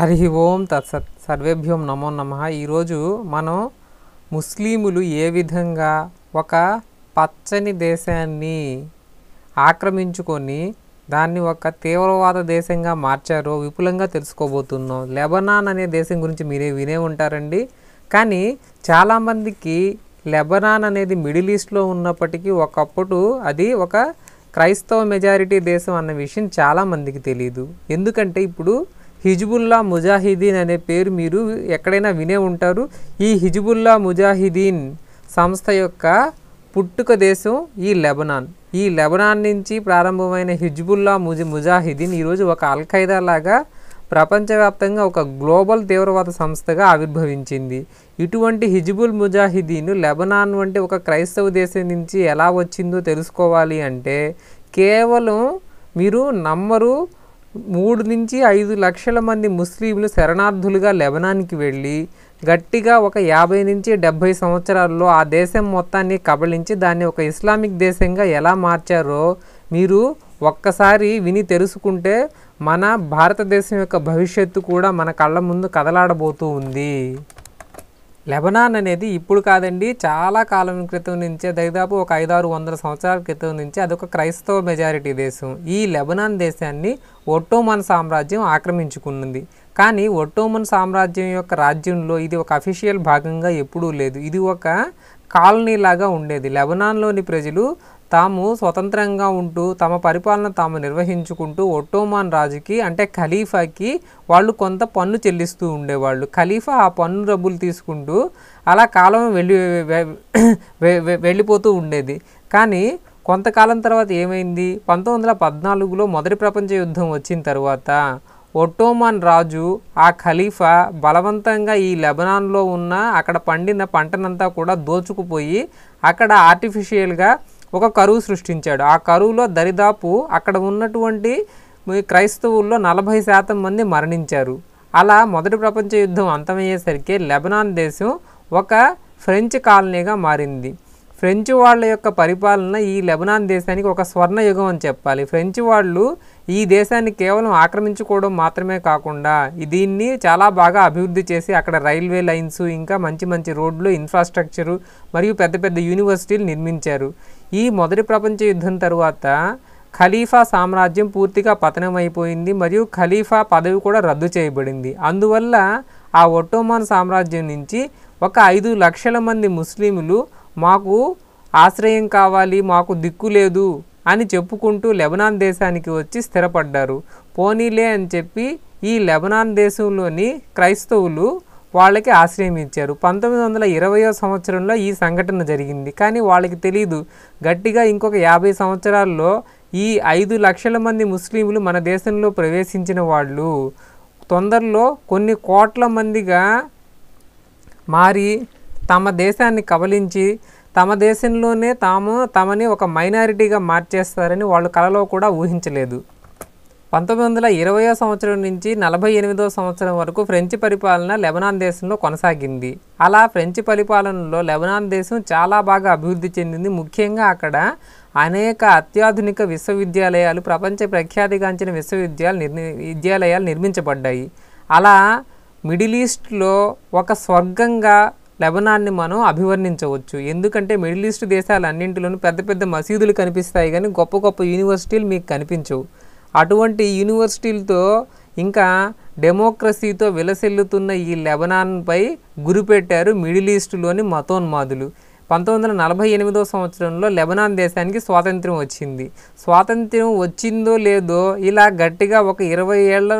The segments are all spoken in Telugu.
హరి ఓం తత్సత్ సర్వేభ్యం నమో నమ ఈరోజు మనం ముస్లిములు ఏ విధంగా ఒక పచ్చని దేశాన్ని ఆక్రమించుకొని దాన్ని ఒక తీవ్రవాద దేశంగా మార్చారో విపులంగా తెలుసుకోబోతున్నాం లెబనాన్ అనే దేశం గురించి మీరే వినే ఉంటారండి కానీ చాలామందికి లెబనాన్ అనేది మిడిల్ ఈస్ట్లో ఉన్నప్పటికీ ఒకప్పుడు అది ఒక క్రైస్తవ మెజారిటీ దేశం అన్న విషయం చాలామందికి తెలియదు ఎందుకంటే ఇప్పుడు హిజ్బుల్లా ముజాహిదీన్ అనే పేరు మీరు ఎక్కడైనా వినే ఉంటారు ఈ హిజ్బుల్లా ముజాహిదీన్ సంస్థ యొక్క పుట్టుక దేశం ఈ లెబనాన్ ఈ లెబనాన్ నుంచి ప్రారంభమైన హిజ్బుల్లా ముజ ముజాహిదీన్ ఈరోజు ఒక అల్ఖైదా లాగా ప్రపంచవ్యాప్తంగా ఒక గ్లోబల్ తీవ్రవాద సంస్థగా ఆవిర్భవించింది ఇటువంటి హిజ్బుల్ ముజాహిదీన్ లెబనాన్ వంటి ఒక క్రైస్తవ దేశం నుంచి ఎలా వచ్చిందో తెలుసుకోవాలి అంటే కేవలం మీరు నమ్మరు మూడు నుంచి ఐదు లక్షల మంది ముస్లింలు శరణార్థులుగా లెబనాన్కి వెళ్ళి గట్టిగా ఒక యాభై నుంచి డెబ్భై సంవత్సరాల్లో ఆ దేశం మొత్తాన్ని కబళించి దాన్ని ఒక ఇస్లామిక్ దేశంగా ఎలా మార్చారో మీరు ఒక్కసారి విని తెలుసుకుంటే మన భారతదేశం యొక్క భవిష్యత్తు కూడా మన కళ్ళ ముందు కదలాడబోతూ ఉంది లెబనాన్ అనేది ఇప్పుడు కాదండి చాలా కాలం క్రితం నుంచే దాదాపు ఒక ఐదారు వందల సంవత్సరాల క్రితం నుంచే అదొక క్రైస్తవ మెజారిటీ దేశం ఈ లెబనాన్ దేశాన్ని ఒట్టోమన్ సామ్రాజ్యం ఆక్రమించుకున్నది కానీ ఒట్టోమన్ సామ్రాజ్యం యొక్క రాజ్యంలో ఇది ఒక అఫీషియల్ భాగంగా ఎప్పుడూ లేదు ఇది ఒక కాలనీలాగా ఉండేది లెబనాన్లోని ప్రజలు తాము స్వతంత్రంగా ఉంటూ తమ పరిపాలన తాము నిర్వహించుకుంటూ ఒట్టోమాన్ రాజుకి అంటే ఖలీఫాకి వాళ్ళు కొంత పన్ను చెల్లిస్తూ ఉండేవాళ్ళు ఖలీఫా ఆ పన్ను డబ్బులు తీసుకుంటూ అలా కాలం వెళ్ళి వెళ్ళిపోతూ ఉండేది కానీ కొంతకాలం తర్వాత ఏమైంది పంతొమ్మిది వందల పద్నాలుగులో మొదటి ప్రపంచ యుద్ధం వచ్చిన తర్వాత ఒట్టోమాన్ రాజు ఆ ఖలీఫా బలవంతంగా ఈ లెబనాన్లో ఉన్న అక్కడ పండిన పంటనంతా కూడా దోచుకుపోయి అక్కడ ఆర్టిఫిషియల్గా ఒక కరువు సృష్టించాడు ఆ కరువులో దరిదాపు అక్కడ ఉన్నటువంటి క్రైస్తవుల్లో నలభై శాతం మంది మరణించారు అలా మొదటి ప్రపంచ యుద్ధం అంతమయ్యేసరికి లెబనాన్ దేశం ఒక ఫ్రెంచ్ కాలనీగా మారింది ఫ్రెంచ్ వాళ్ళ యొక్క పరిపాలన ఈ లెబనాన్ దేశానికి ఒక స్వర్ణయుగం అని చెప్పాలి ఫ్రెంచ్ వాళ్ళు ఈ దేశాన్ని కేవలం ఆక్రమించుకోవడం మాత్రమే కాకుండా దీన్ని చాలా బాగా అభివృద్ధి చేసి అక్కడ రైల్వే లైన్స్ ఇంకా మంచి మంచి రోడ్లు ఇన్ఫ్రాస్ట్రక్చరు మరియు పెద్ద పెద్ద యూనివర్సిటీలు నిర్మించారు ఈ మొదటి ప్రపంచ యుద్ధం తరువాత ఖలీఫా సామ్రాజ్యం పూర్తిగా పతనమైపోయింది మరియు ఖలీఫా పదవి కూడా రద్దు చేయబడింది అందువల్ల ఆ ఒట్టోమాన్ సామ్రాజ్యం నుంచి ఒక ఐదు లక్షల మంది ముస్లింలు మాకు ఆశ్రయం కావాలి మాకు దిక్కు లేదు అని చెప్పుకుంటూ లెబనాన్ దేశానికి వచ్చి స్థిరపడ్డారు పోనీలే అని చెప్పి ఈ లెబనాన్ దేశంలోని క్రైస్తవులు వాళ్ళకి ఆశ్రయం ఇచ్చారు పంతొమ్మిది వందల ఇరవయో సంవత్సరంలో ఈ సంఘటన జరిగింది కానీ వాళ్ళకి తెలియదు గట్టిగా ఇంకొక యాభై సంవత్సరాల్లో ఈ ఐదు లక్షల మంది ముస్లింలు మన దేశంలో ప్రవేశించిన వాళ్ళు తొందరలో కొన్ని కోట్ల మందిగా మారి తమ దేశాన్ని కబలించి తమ దేశంలోనే తాము తమని ఒక మైనారిటీగా మార్చేస్తారని వాళ్ళు కలలో కూడా ఊహించలేదు పంతొమ్మిది వందల ఇరవయో సంవత్సరం నుంచి నలభై ఎనిమిదో సంవత్సరం వరకు ఫ్రెంచ్ పరిపాలన లెబనాన్ దేశంలో కొనసాగింది అలా ఫ్రెంచ్ పరిపాలనలో లెబనాన్ దేశం చాలా బాగా అభివృద్ధి చెందింది ముఖ్యంగా అక్కడ అనేక అత్యాధునిక విశ్వవిద్యాలయాలు ప్రపంచ ప్రఖ్యాతిగాంచిన విశ్వవిద్యాలు నిర్మి విద్యాలయాలు నిర్మించబడ్డాయి అలా మిడిల్ ఈస్ట్లో ఒక స్వర్గంగా లెబనాన్ని మనం అభివర్ణించవచ్చు ఎందుకంటే మిడిల్ ఈస్ట్ దేశాలన్నింటిలోనూ పెద్ద పెద్ద మసీదులు కనిపిస్తాయి కానీ గొప్ప గొప్ప యూనివర్సిటీలు మీకు కనిపించవు అటువంటి యూనివర్సిటీలతో ఇంకా డెమోక్రసీతో విలసిల్లుతున్న ఈ లెబనాన్పై గురిపెట్టారు మిడిల్ ఈస్టులోని మతోన్మాదులు పంతొమ్మిది వందల నలభై ఎనిమిదో సంవత్సరంలో లెబనాన్ దేశానికి స్వాతంత్రం వచ్చింది స్వాతంత్రం వచ్చిందో లేదో ఇలా గట్టిగా ఒక ఇరవై ఏళ్ల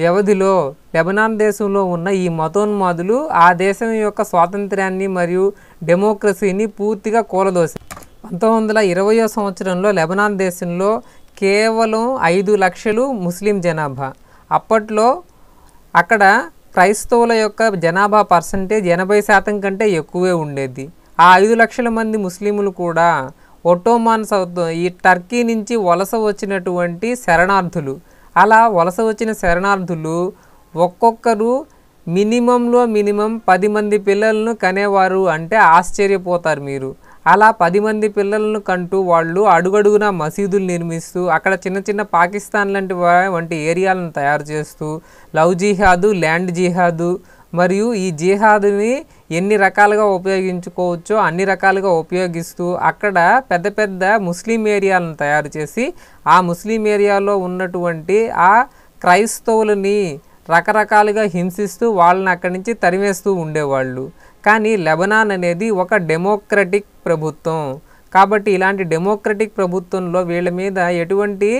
వ్యవధిలో లెబనాన్ దేశంలో ఉన్న ఈ మతోన్మాదులు ఆ దేశం యొక్క స్వాతంత్రాన్ని మరియు డెమోక్రసీని పూర్తిగా కూలదోశారు పంతొమ్మిది వందల ఇరవయో సంవత్సరంలో లెబనాన్ దేశంలో కేవలం ఐదు లక్షలు ముస్లిం జనాభా అప్పట్లో అక్కడ క్రైస్తవుల యొక్క జనాభా పర్సంటేజ్ ఎనభై శాతం కంటే ఎక్కువే ఉండేది ఆ ఐదు లక్షల మంది ముస్లింలు కూడా ఒటోమాన్ సౌత్ ఈ టర్కీ నుంచి వలస వచ్చినటువంటి శరణార్థులు అలా వలస వచ్చిన శరణార్థులు ఒక్కొక్కరు మినిమంలో మినిమం పది మంది పిల్లలను కనేవారు అంటే ఆశ్చర్యపోతారు మీరు అలా పది మంది పిల్లలను కంటూ వాళ్ళు అడుగడుగున మసీదులు నిర్మిస్తూ అక్కడ చిన్న చిన్న పాకిస్తాన్ లాంటి వంటి ఏరియాలను తయారు చేస్తూ లవ్ జిహాదు ల్యాండ్ జిహాదు మరియు ఈ జిహాదుని ఎన్ని రకాలుగా ఉపయోగించుకోవచ్చో అన్ని రకాలుగా ఉపయోగిస్తూ అక్కడ పెద్ద పెద్ద ముస్లిం ఏరియాలను తయారు చేసి ఆ ముస్లిం ఏరియాలో ఉన్నటువంటి ఆ క్రైస్తవులని రకరకాలుగా హింసిస్తూ వాళ్ళని అక్కడి నుంచి తరిమేస్తూ ఉండేవాళ్ళు కానీ లెబనాన్ అనేది ఒక డెమోక్రటిక్ ప్రభుత్వం కాబట్టి ఇలాంటి డెమోక్రటిక్ ప్రభుత్వంలో వీళ్ళ మీద ఎటువంటి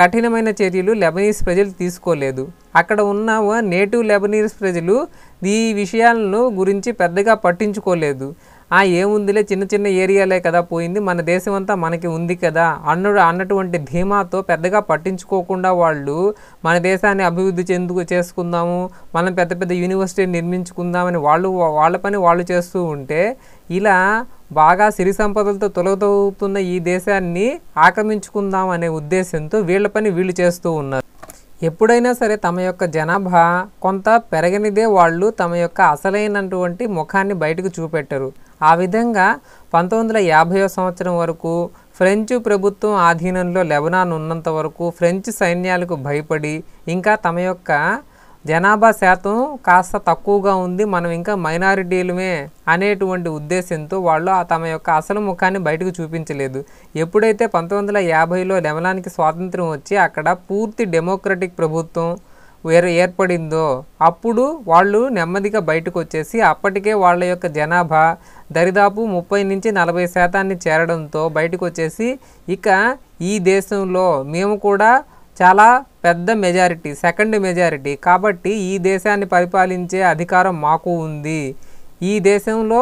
కఠినమైన చర్యలు లెబనీస్ ప్రజలు తీసుకోలేదు అక్కడ ఉన్న నేటివ్ లెబనీస్ ప్రజలు ఈ విషయాలను గురించి పెద్దగా పట్టించుకోలేదు ఆ ఏముందిలే చిన్న చిన్న ఏరియాలే కదా పోయింది మన దేశం అంతా మనకి ఉంది కదా అన్న అన్నటువంటి ధీమాతో పెద్దగా పట్టించుకోకుండా వాళ్ళు మన దేశాన్ని అభివృద్ధి చెందుకు చేసుకుందాము మనం పెద్ద పెద్ద యూనివర్సిటీ నిర్మించుకుందామని వాళ్ళు వాళ్ళ పని వాళ్ళు చేస్తూ ఉంటే ఇలా బాగా సిరి సంపదలతో తొలగతవుతున్న ఈ దేశాన్ని ఆక్రమించుకుందాం అనే ఉద్దేశంతో వీళ్ళ పని వీళ్ళు చేస్తూ ఉన్నారు ఎప్పుడైనా సరే తమ యొక్క జనాభా కొంత పెరగనిదే వాళ్ళు తమ యొక్క అసలైనటువంటి ముఖాన్ని బయటకు చూపెట్టరు ఆ విధంగా పంతొమ్మిది వందల సంవత్సరం వరకు ఫ్రెంచ్ ప్రభుత్వం ఆధీనంలో లెబనాన్ ఉన్నంత వరకు ఫ్రెంచ్ సైన్యాలకు భయపడి ఇంకా తమ యొక్క జనాభా శాతం కాస్త తక్కువగా ఉంది మనం ఇంకా మైనారిటీలమే అనేటువంటి ఉద్దేశంతో వాళ్ళు తమ యొక్క అసలు ముఖాన్ని బయటకు చూపించలేదు ఎప్పుడైతే పంతొమ్మిది వందల యాభైలో లెమలానికి స్వాతంత్రం వచ్చి అక్కడ పూర్తి డెమోక్రటిక్ ప్రభుత్వం వేరే ఏర్పడిందో అప్పుడు వాళ్ళు నెమ్మదిగా బయటకు వచ్చేసి అప్పటికే వాళ్ళ యొక్క జనాభా దరిదాపు ముప్పై నుంచి నలభై శాతాన్ని చేరడంతో బయటకు వచ్చేసి ఇక ఈ దేశంలో మేము కూడా చాలా పెద్ద మెజారిటీ సెకండ్ మెజారిటీ కాబట్టి ఈ దేశాన్ని పరిపాలించే అధికారం మాకు ఉంది ఈ దేశంలో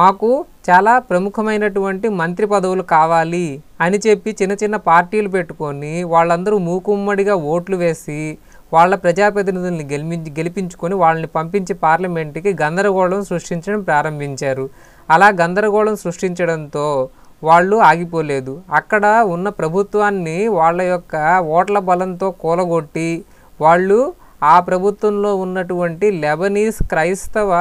మాకు చాలా ప్రముఖమైనటువంటి మంత్రి పదవులు కావాలి అని చెప్పి చిన్న చిన్న పార్టీలు పెట్టుకొని వాళ్ళందరూ మూకుమ్మడిగా ఓట్లు వేసి వాళ్ళ ప్రజాప్రతినిధుల్ని గెలిపించి గెలిపించుకొని వాళ్ళని పంపించి పార్లమెంట్కి గందరగోళం సృష్టించడం ప్రారంభించారు అలా గందరగోళం సృష్టించడంతో వాళ్ళు ఆగిపోలేదు అక్కడ ఉన్న ప్రభుత్వాన్ని వాళ్ళ యొక్క ఓట్ల బలంతో కూలగొట్టి వాళ్ళు ఆ ప్రభుత్వంలో ఉన్నటువంటి లెబనీస్ క్రైస్తవ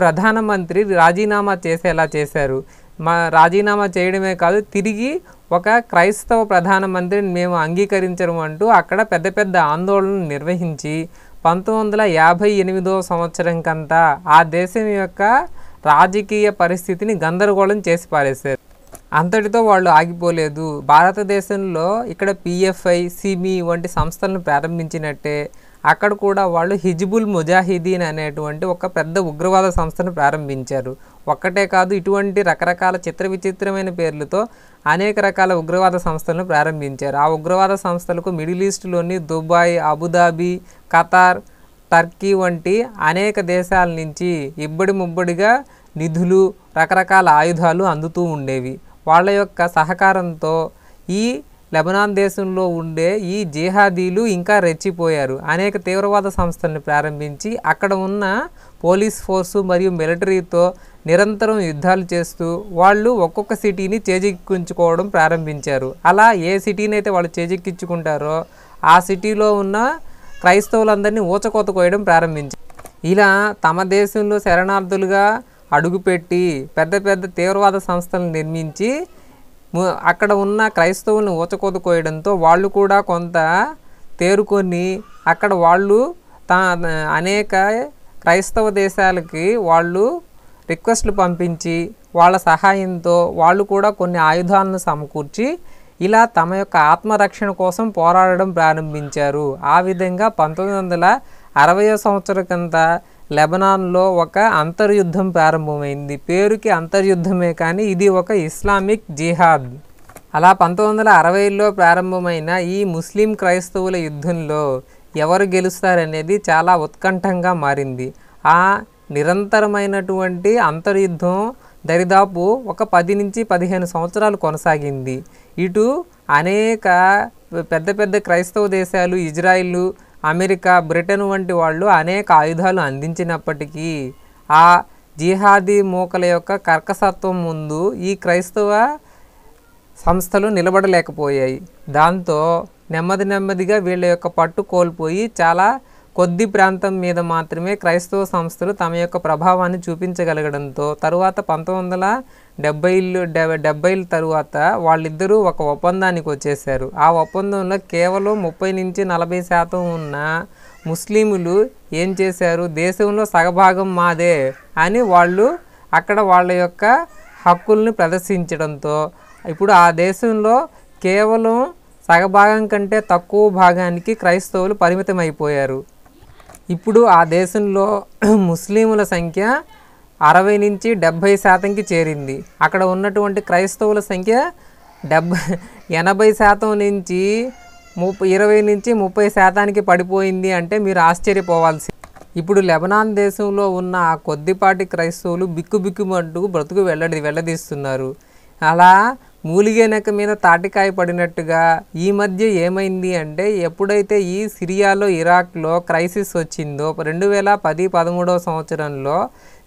ప్రధానమంత్రి రాజీనామా చేసేలా చేశారు మా రాజీనామా చేయడమే కాదు తిరిగి ఒక క్రైస్తవ ప్రధానమంత్రిని మేము అంగీకరించడం అంటూ అక్కడ పెద్ద పెద్ద ఆందోళన నిర్వహించి పంతొమ్మిది వందల యాభై ఎనిమిదో సంవత్సరం కంతా ఆ దేశం యొక్క రాజకీయ పరిస్థితిని గందరగోళం చేసి పారేశారు అంతటితో వాళ్ళు ఆగిపోలేదు భారతదేశంలో ఇక్కడ పిఎఫ్ఐ సిమి వంటి సంస్థలను ప్రారంభించినట్టే అక్కడ కూడా వాళ్ళు హిజ్బుల్ ముజాహిదీన్ అనేటువంటి ఒక పెద్ద ఉగ్రవాద సంస్థను ప్రారంభించారు ఒక్కటే కాదు ఇటువంటి రకరకాల చిత్ర విచిత్రమైన పేర్లతో అనేక రకాల ఉగ్రవాద సంస్థలను ప్రారంభించారు ఆ ఉగ్రవాద సంస్థలకు మిడిల్ ఈస్ట్లోని దుబాయ్ అబుదాబి ఖతార్ టర్కీ వంటి అనేక దేశాల నుంచి ఇబ్బడి ముబ్బడిగా నిధులు రకరకాల ఆయుధాలు అందుతూ ఉండేవి వాళ్ళ యొక్క సహకారంతో ఈ లెబనాన్ దేశంలో ఉండే ఈ జిహాదీలు ఇంకా రెచ్చిపోయారు అనేక తీవ్రవాద సంస్థలను ప్రారంభించి అక్కడ ఉన్న పోలీస్ ఫోర్సు మరియు మిలిటరీతో నిరంతరం యుద్ధాలు చేస్తూ వాళ్ళు ఒక్కొక్క సిటీని చేజిక్కించుకోవడం ప్రారంభించారు అలా ఏ సిటీని అయితే వాళ్ళు చేజిక్కించుకుంటారో ఆ సిటీలో ఉన్న క్రైస్తవులందరినీ ఊచకోత కోయడం ప్రారంభించారు ఇలా తమ దేశంలో శరణార్థులుగా అడుగుపెట్టి పెద్ద పెద్ద తీవ్రవాద సంస్థలను నిర్మించి అక్కడ ఉన్న క్రైస్తవులను ఊచకోత కోయడంతో వాళ్ళు కూడా కొంత తేరుకొని అక్కడ వాళ్ళు తా అనేక క్రైస్తవ దేశాలకి వాళ్ళు రిక్వెస్ట్లు పంపించి వాళ్ళ సహాయంతో వాళ్ళు కూడా కొన్ని ఆయుధాలను సమకూర్చి ఇలా తమ యొక్క ఆత్మరక్షణ కోసం పోరాడడం ప్రారంభించారు ఆ విధంగా పంతొమ్మిది వందల అరవయో సంవత్సరం కింద లెబనాన్లో ఒక అంతర్యుద్ధం ప్రారంభమైంది పేరుకి అంతర్యుద్ధమే కానీ ఇది ఒక ఇస్లామిక్ జిహాద్ అలా పంతొమ్మిది వందల అరవైలో ప్రారంభమైన ఈ ముస్లిం క్రైస్తవుల యుద్ధంలో ఎవరు గెలుస్తారనేది చాలా ఉత్కంఠంగా మారింది ఆ నిరంతరమైనటువంటి అంతర్యుద్ధం దరిదాపు ఒక పది నుంచి పదిహేను సంవత్సరాలు కొనసాగింది ఇటు అనేక పెద్ద పెద్ద క్రైస్తవ దేశాలు ఇజ్రాయిల్ అమెరికా బ్రిటన్ వంటి వాళ్ళు అనేక ఆయుధాలు అందించినప్పటికీ ఆ జిహాదీ మూకల యొక్క కర్కసత్వం ముందు ఈ క్రైస్తవ సంస్థలు నిలబడలేకపోయాయి దాంతో నెమ్మది నెమ్మదిగా వీళ్ళ యొక్క పట్టు కోల్పోయి చాలా కొద్ది ప్రాంతం మీద మాత్రమే క్రైస్తవ సంస్థలు తమ యొక్క ప్రభావాన్ని చూపించగలగడంతో తరువాత పంతొమ్మిది వందల డెబ్బైలు డెబ్బైల తరువాత వాళ్ళిద్దరూ ఒక ఒప్పందానికి వచ్చేసారు ఆ ఒప్పందంలో కేవలం ముప్పై నుంచి నలభై శాతం ఉన్న ముస్లింలు ఏం చేశారు దేశంలో సగభాగం మాదే అని వాళ్ళు అక్కడ వాళ్ళ యొక్క హక్కుల్ని ప్రదర్శించడంతో ఇప్పుడు ఆ దేశంలో కేవలం సగభాగం కంటే తక్కువ భాగానికి క్రైస్తవులు పరిమితమైపోయారు ఇప్పుడు ఆ దేశంలో ముస్లిముల సంఖ్య అరవై నుంచి డెబ్భై శాతంకి చేరింది అక్కడ ఉన్నటువంటి క్రైస్తవుల సంఖ్య డెబ్బై ఎనభై శాతం నుంచి ముప్పై ఇరవై నుంచి ముప్పై శాతానికి పడిపోయింది అంటే మీరు ఆశ్చర్యపోవాల్సి ఇప్పుడు లెబనాన్ దేశంలో ఉన్న ఆ కొద్దిపాటి క్రైస్తవులు బిక్కుబిక్కుమంటూ బ్రతుకు వెళ్ళడి వెళ్ళదీస్తున్నారు అలా మూలిగేనక మీద తాటికాయ పడినట్టుగా ఈ మధ్య ఏమైంది అంటే ఎప్పుడైతే ఈ సిరియాలో ఇరాక్లో క్రైసిస్ వచ్చిందో రెండు వేల పది పదమూడవ సంవత్సరంలో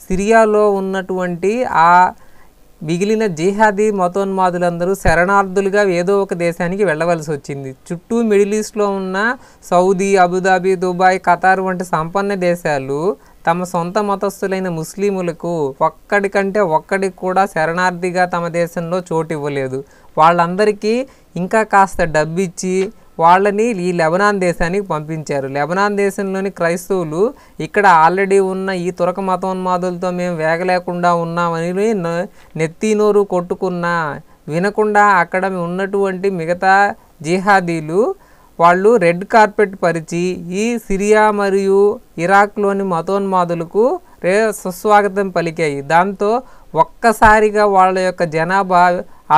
సిరియాలో ఉన్నటువంటి ఆ మిగిలిన జిహాదీ మతోన్మాదులందరూ శరణార్థులుగా ఏదో ఒక దేశానికి వెళ్ళవలసి వచ్చింది చుట్టూ మిడిల్ ఈస్ట్లో ఉన్న సౌదీ అబుదాబి దుబాయ్ ఖతార్ వంటి సంపన్న దేశాలు తమ సొంత మతస్థులైన ముస్లిములకు ఒక్కడి కంటే ఒక్కడికి కూడా శరణార్థిగా తమ దేశంలో చోటు ఇవ్వలేదు వాళ్ళందరికీ ఇంకా కాస్త డబ్బిచ్చి వాళ్ళని ఈ లెబనాన్ దేశానికి పంపించారు లెబనాన్ దేశంలోని క్రైస్తవులు ఇక్కడ ఆల్రెడీ ఉన్న ఈ తురక మతోన్మాదులతో మేము వేగలేకుండా ఉన్నామని నెత్తి నోరు కొట్టుకున్నా వినకుండా అక్కడ ఉన్నటువంటి మిగతా జిహాదీలు వాళ్ళు రెడ్ కార్పెట్ పరిచి ఈ సిరియా మరియు ఇరాక్లోని మతోన్మాదులకు రే సుస్వాగతం పలికాయి దాంతో ఒక్కసారిగా వాళ్ళ యొక్క జనాభా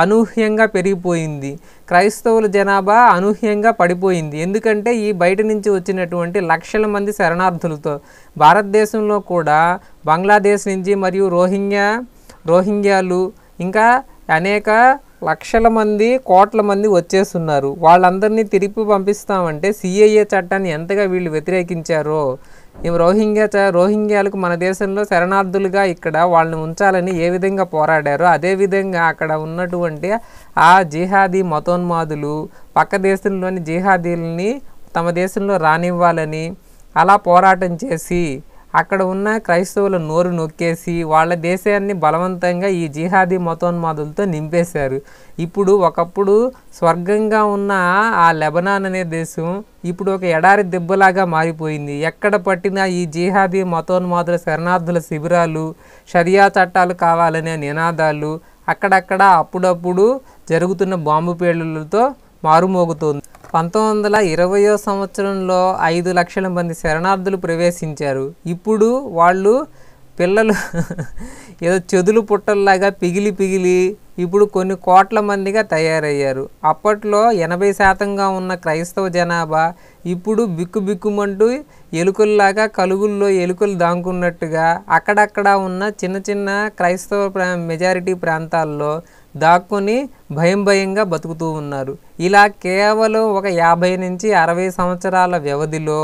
అనూహ్యంగా పెరిగిపోయింది క్రైస్తవుల జనాభా అనూహ్యంగా పడిపోయింది ఎందుకంటే ఈ బయట నుంచి వచ్చినటువంటి లక్షల మంది శరణార్థులతో భారతదేశంలో కూడా బంగ్లాదేశ్ నుంచి మరియు రోహింగ్యా రోహింగ్యాలు ఇంకా అనేక లక్షల మంది కోట్ల మంది వచ్చేస్తున్నారు వాళ్ళందరినీ తిరిగి పంపిస్తామంటే సిఏఏ చట్టాన్ని ఎంతగా వీళ్ళు వ్యతిరేకించారో రోహింగ్యా రోహింగ్యాలకు మన దేశంలో శరణార్థులుగా ఇక్కడ వాళ్ళని ఉంచాలని ఏ విధంగా పోరాడారో అదేవిధంగా అక్కడ ఉన్నటువంటి ఆ జిహాదీ మతోన్మాదులు పక్క దేశంలోని జిహాదీలని తమ దేశంలో రానివ్వాలని అలా పోరాటం చేసి అక్కడ ఉన్న క్రైస్తవుల నోరు నొక్కేసి వాళ్ళ దేశాన్ని బలవంతంగా ఈ జిహాదీ మతోన్మాదులతో నింపేశారు ఇప్పుడు ఒకప్పుడు స్వర్గంగా ఉన్న ఆ లెబనాన్ అనే దేశం ఇప్పుడు ఒక ఎడారి దెబ్బలాగా మారిపోయింది ఎక్కడ పట్టినా ఈ జిహాదీ మతోన్మాదుల శరణార్థుల శిబిరాలు షరియా చట్టాలు కావాలనే నినాదాలు అక్కడక్కడ అప్పుడప్పుడు జరుగుతున్న బాంబు పేలులతో మారుమోగుతోంది పంతొమ్మిది వందల ఇరవయో సంవత్సరంలో ఐదు లక్షల మంది శరణార్థులు ప్రవేశించారు ఇప్పుడు వాళ్ళు పిల్లలు ఏదో చెదులు పుట్టల్లాగా పిగిలి పిగిలి ఇప్పుడు కొన్ని కోట్ల మందిగా తయారయ్యారు అప్పట్లో ఎనభై శాతంగా ఉన్న క్రైస్తవ జనాభా ఇప్పుడు బిక్కు బిక్కుమంటూ ఎలుకల్లాగా కలుగుల్లో ఎలుకలు దాంకున్నట్టుగా అక్కడక్కడ ఉన్న చిన్న చిన్న క్రైస్తవ ప్రా మెజారిటీ ప్రాంతాల్లో దాక్కుని భయం భయంగా బతుకుతూ ఉన్నారు ఇలా కేవలం ఒక యాభై నుంచి అరవై సంవత్సరాల వ్యవధిలో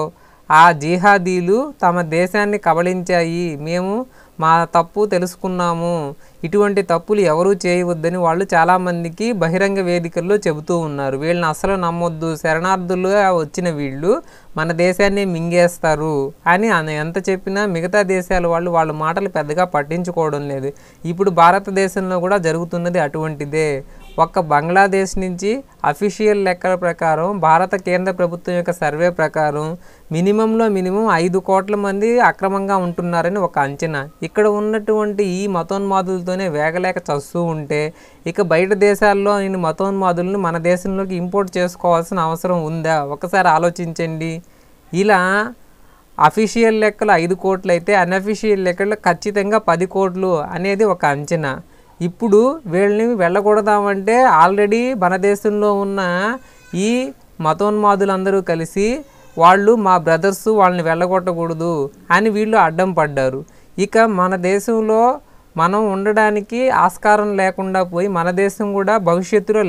ఆ జిహాదీలు తమ దేశాన్ని కబళించాయి మేము మా తప్పు తెలుసుకున్నాము ఇటువంటి తప్పులు ఎవరూ చేయవద్దని వాళ్ళు చాలామందికి బహిరంగ వేదికల్లో చెబుతూ ఉన్నారు వీళ్ళని అసలు నమ్మొద్దు శరణార్థులుగా వచ్చిన వీళ్ళు మన దేశాన్ని మింగేస్తారు అని ఎంత చెప్పినా మిగతా దేశాల వాళ్ళు వాళ్ళ మాటలు పెద్దగా పట్టించుకోవడం లేదు ఇప్పుడు భారతదేశంలో కూడా జరుగుతున్నది అటువంటిదే ఒక్క బంగ్లాదేశ్ నుంచి అఫీషియల్ లెక్కల ప్రకారం భారత కేంద్ర ప్రభుత్వం యొక్క సర్వే ప్రకారం మినిమంలో మినిమం ఐదు కోట్ల మంది అక్రమంగా ఉంటున్నారని ఒక అంచనా ఇక్కడ ఉన్నటువంటి ఈ మతోన్మాదులతోనే వేగలేక చస్తూ ఉంటే ఇక బయట దేశాల్లో ఈ మతోన్మాదులను మన దేశంలోకి ఇంపోర్ట్ చేసుకోవాల్సిన అవసరం ఉందా ఒకసారి ఆలోచించండి ఇలా అఫీషియల్ లెక్కలు ఐదు కోట్లు అయితే అన్అఫీషియల్ లెక్కలు ఖచ్చితంగా పది కోట్లు అనేది ఒక అంచనా ఇప్పుడు వీళ్ళని వెళ్ళకూడదామంటే ఆల్రెడీ మన దేశంలో ఉన్న ఈ మతోన్మాదులందరూ కలిసి వాళ్ళు మా బ్రదర్స్ వాళ్ళని వెళ్ళగొట్టకూడదు అని వీళ్ళు అడ్డం పడ్డారు ఇక మన దేశంలో మనం ఉండడానికి ఆస్కారం లేకుండా పోయి మన దేశం కూడా భవిష్యత్తులో